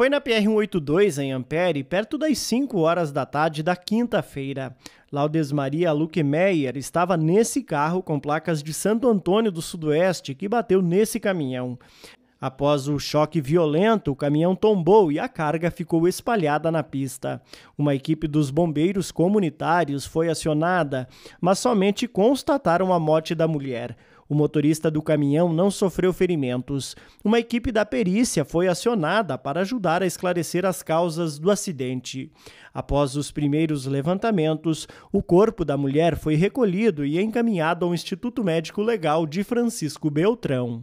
Foi na PR-182, em Ampere, perto das 5 horas da tarde da quinta-feira. Laudes Maria Luque Meyer estava nesse carro com placas de Santo Antônio do Sudoeste que bateu nesse caminhão. Após o choque violento, o caminhão tombou e a carga ficou espalhada na pista. Uma equipe dos bombeiros comunitários foi acionada, mas somente constataram a morte da mulher. O motorista do caminhão não sofreu ferimentos. Uma equipe da perícia foi acionada para ajudar a esclarecer as causas do acidente. Após os primeiros levantamentos, o corpo da mulher foi recolhido e encaminhado ao Instituto Médico Legal de Francisco Beltrão.